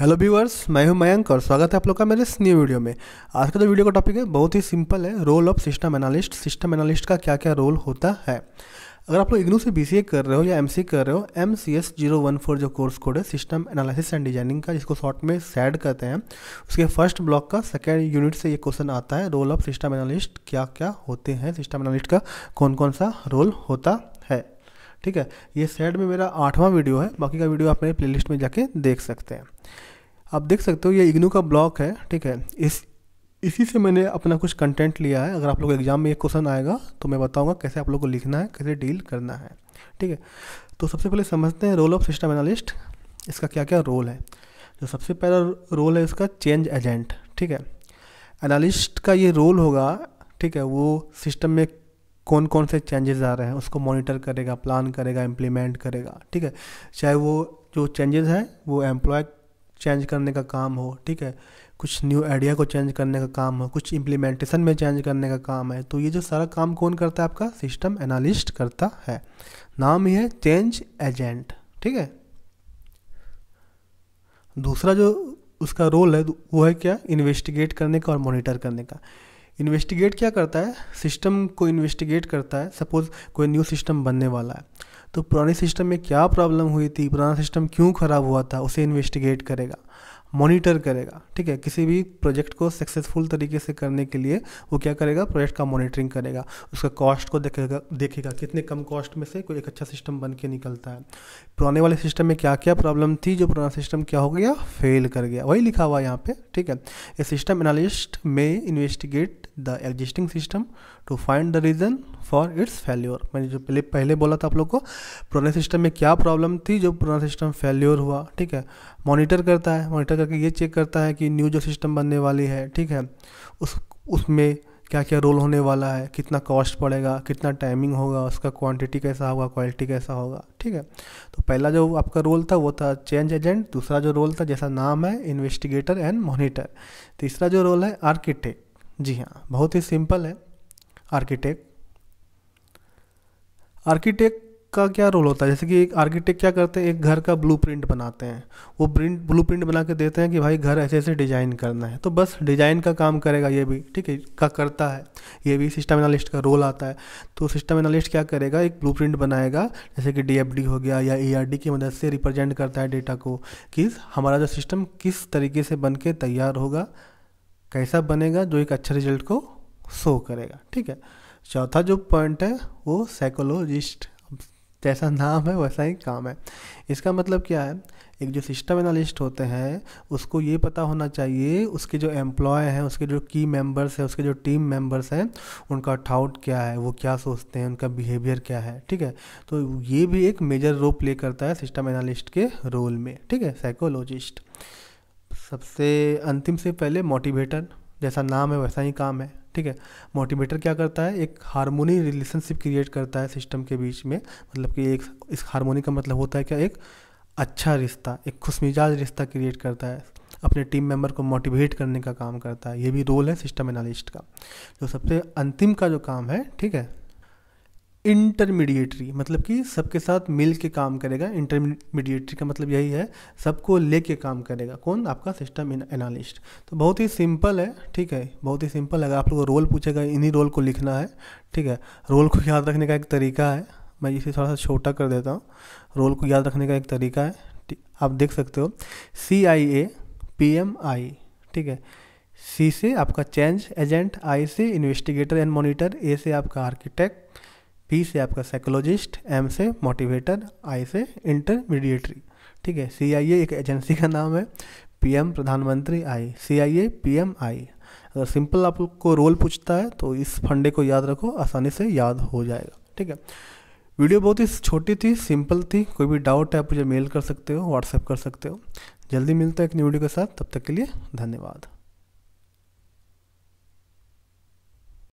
hello viewers मैं हूं मयंक और स्वागत है आप लोग का मेरे इस न्यू वीडियो में आज का जो वीडियो का टॉपिक है बहुत ही सिंपल है role of system analyst system analyst का क्या क्या रोल होता है अगर आप लोग इग्नू से बी कर रहे हो या एम कर रहे हो M C S zero one four जो कोर्स कोड है सिस्टम एनालिसिस एंड डिजाइनिंग का जिसको शॉर्ट में सैड कहते हैं उसके फर्स्ट ब्लॉक का सेकेंड यूनिट से ये क्वेश्चन आता है रोल ऑफ सिस्टम एनालिस्ट क्या क्या होते हैं सिस्टम एनालिस्ट का कौन कौन सा रोल होता है ठीक है ये सेट में मेरा आठवां वीडियो है बाकी का वीडियो आप मेरे प्लेलिस्ट में जाके देख सकते हैं आप देख सकते हो ये इग्नू का ब्लॉक है ठीक है इस इसी से मैंने अपना कुछ कंटेंट लिया है अगर आप लोग एग्जाम में एक क्वेश्चन आएगा तो मैं बताऊंगा कैसे आप लोग को लिखना है कैसे डील करना है ठीक है तो सबसे पहले समझते हैं रोल ऑफ सिस्टम एनालिस्ट इसका क्या क्या रोल है जो तो सबसे पहला रोल है इसका चेंज एजेंट ठीक है एनालिस्ट का ये रोल होगा ठीक है वो सिस्टम में कौन कौन से चेंजेस आ रहे हैं उसको मॉनिटर करेगा प्लान करेगा इम्प्लीमेंट करेगा ठीक है चाहे वो जो चेंजेस हैं वो एम्प्लॉय चेंज करने का काम हो ठीक है कुछ न्यू आइडिया को चेंज करने का काम हो कुछ इम्प्लीमेंटेशन में चेंज करने का काम है तो ये जो सारा काम कौन करता है आपका सिस्टम एनालिस्ट करता है नाम ही है चेंज एजेंट ठीक है दूसरा जो उसका रोल है वो है क्या इन्वेस्टिगेट करने का और मॉनिटर करने का इन्वेस्टिगेट क्या करता है सिस्टम को इन्वेस्टिगेट करता है सपोज कोई न्यू सिस्टम बनने वाला है तो पुराने सिस्टम में क्या प्रॉब्लम हुई थी पुराना सिस्टम क्यों ख़राब हुआ था उसे इन्वेस्टिगेट करेगा मॉनिटर करेगा ठीक है किसी भी प्रोजेक्ट को सक्सेसफुल तरीके से करने के लिए वो क्या करेगा प्रोजेक्ट का मॉनिटरिंग करेगा उसका कॉस्ट को देखेगा देखेगा कितने कम कॉस्ट में से कोई एक अच्छा सिस्टम बन के निकलता है पुराने वाले सिस्टम में क्या क्या प्रॉब्लम थी जो पुराना सिस्टम क्या हो गया फेल कर गया वही लिखा हुआ यहाँ पे ठीक है ए सिस्टम एनालिस्ट में investigate the existing system to find the reason for its failure मैंने जो पहले पहले बोला था आप लोग को पुराने सिस्टम में क्या प्रॉब्लम थी जो पुराना सिस्टम फेल्योर हुआ ठीक है मॉनिटर करता है मॉनिटर करके ये चेक करता है कि न्यू जो सिस्टम बनने वाली है ठीक है उस उसमें क्या क्या रोल होने वाला है कितना कॉस्ट पड़ेगा कितना टाइमिंग होगा उसका क्वांटिटी कैसा होगा क्वालिटी कैसा होगा ठीक है तो पहला जो आपका रोल था वो था चेंज एजेंट दूसरा जो रोल था जैसा नाम है इन्वेस्टिगेटर एंड मॉनिटर तीसरा जो रोल है आर्किटेक्ट जी हाँ बहुत ही सिंपल है आर्किटेक्ट आर्किटेक्ट का क्या रोल होता है जैसे कि एक आर्किटेक्ट क्या करते हैं एक घर का प्रिंट बनाते हैं वो प्रिंट प्रिंट बना के देते हैं कि भाई घर ऐसे ऐसे डिज़ाइन करना है तो बस डिज़ाइन का काम करेगा ये भी ठीक है का करता है ये भी सिस्टम एनालिस्ट का रोल आता है तो सिस्टम एनालिस्ट क्या करेगा एक ब्लू बनाएगा जैसे कि डी हो गया या ई की मदद से रिप्रेजेंट करता है डेटा को कि हमारा जो सिस्टम किस तरीके से बन के तैयार होगा कैसा बनेगा जो एक अच्छा रिजल्ट को शो करेगा ठीक है चौथा जो पॉइंट है वो साइकोलॉजिस्ट जैसा नाम है वैसा ही काम है इसका मतलब क्या है एक जो सिस्टम एनालिस्ट होते हैं उसको ये पता होना चाहिए उसके जो एम्प्लॉय हैं उसके जो की मेंबर्स हैं उसके जो टीम मेंबर्स हैं उनका थाउट क्या है वो क्या सोचते हैं उनका बिहेवियर क्या है ठीक है तो ये भी एक मेजर रोल प्ले करता है सिस्टम एनालिस्ट के रोल में ठीक है साइकोलॉजिस्ट सबसे अंतिम से पहले मोटिवेटर जैसा नाम है वैसा ही काम है ठीक है मोटिवेटर क्या करता है एक हारमोनी रिलेशनशिप क्रिएट करता है सिस्टम के बीच में मतलब कि एक इस हारमोनी का मतलब होता है क्या एक अच्छा रिश्ता एक खुशमिजाज रिश्ता क्रिएट करता है अपने टीम मेंबर को मोटिवेट करने का काम करता है ये भी रोल है सिस्टम एनालिस्ट का जो सबसे अंतिम का जो काम है ठीक है इंटरमीडिएटरी मतलब कि सबके साथ मिल के काम करेगा इंटरमीडिएटरी का मतलब यही है सबको ले के काम करेगा कौन आपका सिस्टम एनालिस्ट तो बहुत ही सिंपल है ठीक है बहुत ही सिंपल है आप लोग रोल पूछेगा इन्हीं रोल को लिखना है ठीक है रोल को याद रखने का एक तरीका है मैं इसे थोड़ा सा छोटा कर देता हूँ रोल को याद रखने का एक तरीका है आप देख सकते हो सी आई ए पी एम आई ठीक है सी से आपका चेंज एजेंट आई से इन्वेस्टिगेटर एंड मॉनिटर ए से आपका आर्किटेक्ट पी से आपका साइकोलॉजिस्ट एम से मोटिवेटर आई से इंटरमीडिएटरी ठीक है सी आई ए एक एजेंसी का नाम है पी एम प्रधानमंत्री आई सी आई ए पी एम आई अगर सिंपल आपको रोल पूछता है तो इस फंडे को याद रखो आसानी से याद हो जाएगा ठीक है वीडियो बहुत ही छोटी थी सिंपल थी कोई भी डाउट है आप मुझे मेल कर सकते हो व्हाट्सएप कर सकते हो जल्दी मिलता है एक न्यू वीडियो के साथ तब तक के लिए धन्यवाद